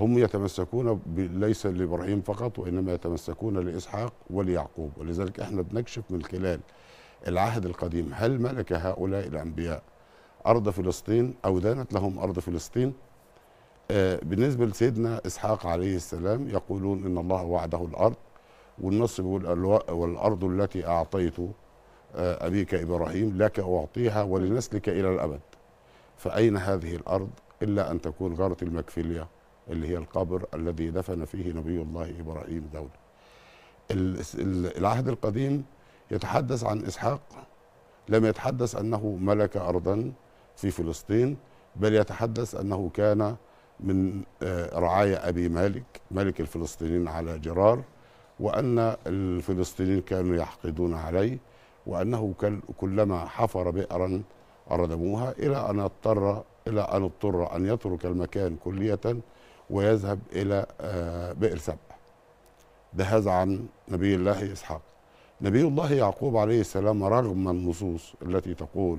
هم يتمسكون ليس لابراهيم فقط وانما يتمسكون لاسحاق وليعقوب ولذلك احنا بنكشف من خلال العهد القديم هل ملك هؤلاء الانبياء ارض فلسطين او دانت لهم ارض فلسطين آه بالنسبه لسيدنا اسحاق عليه السلام يقولون ان الله وعده الارض والنص بيقول والارض التي اعطيت آه ابيك ابراهيم لك اعطيها ولنسلك الى الابد فاين هذه الارض الا ان تكون غاره المكفيليه اللي هي القبر الذي دفن فيه نبي الله إبراهيم دولة العهد القديم يتحدث عن إسحاق لم يتحدث أنه ملك أرضا في فلسطين بل يتحدث أنه كان من آه، رعاية أبي مالك ملك الفلسطينيين على جرار وأن الفلسطينيين كانوا يحقدون عليه وأنه كلما حفر بئرا أردموها إلى أن اضطر إلى أن اضطر أن يترك المكان كلية ويذهب إلى آه، بئر سبع ده هذا عن نبي الله إسحاق نبي الله يعقوب عليه السلام رغم النصوص التي تقول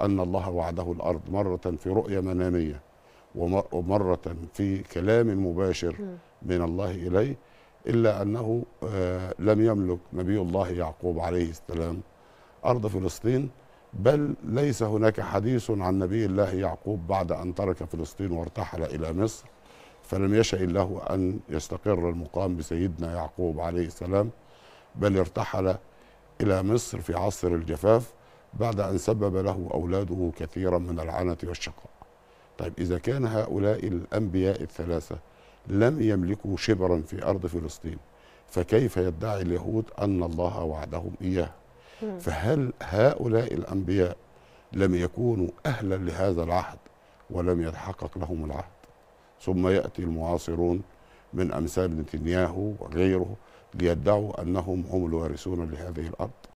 أن الله وعده الأرض مرة في رؤية منامية ومرة في كلام مباشر من الله إليه إلا أنه آه، لم يملك نبي الله يعقوب عليه السلام أرض فلسطين بل ليس هناك حديث عن نبي الله يعقوب بعد أن ترك فلسطين وارتحل إلى مصر فلم يشأ الله أن يستقر المقام بسيدنا يعقوب عليه السلام بل ارتحل إلى مصر في عصر الجفاف بعد أن سبب له أولاده كثيرا من العنة والشقاء طيب إذا كان هؤلاء الأنبياء الثلاثة لم يملكوا شبرا في أرض فلسطين فكيف يدعي اليهود أن الله وعدهم إياه فهل هؤلاء الأنبياء لم يكونوا أهلا لهذا العهد ولم يتحقق لهم العهد ثم ياتي المعاصرون من امثال نتنياهو وغيره ليدعوا انهم هم الوارثون لهذه الارض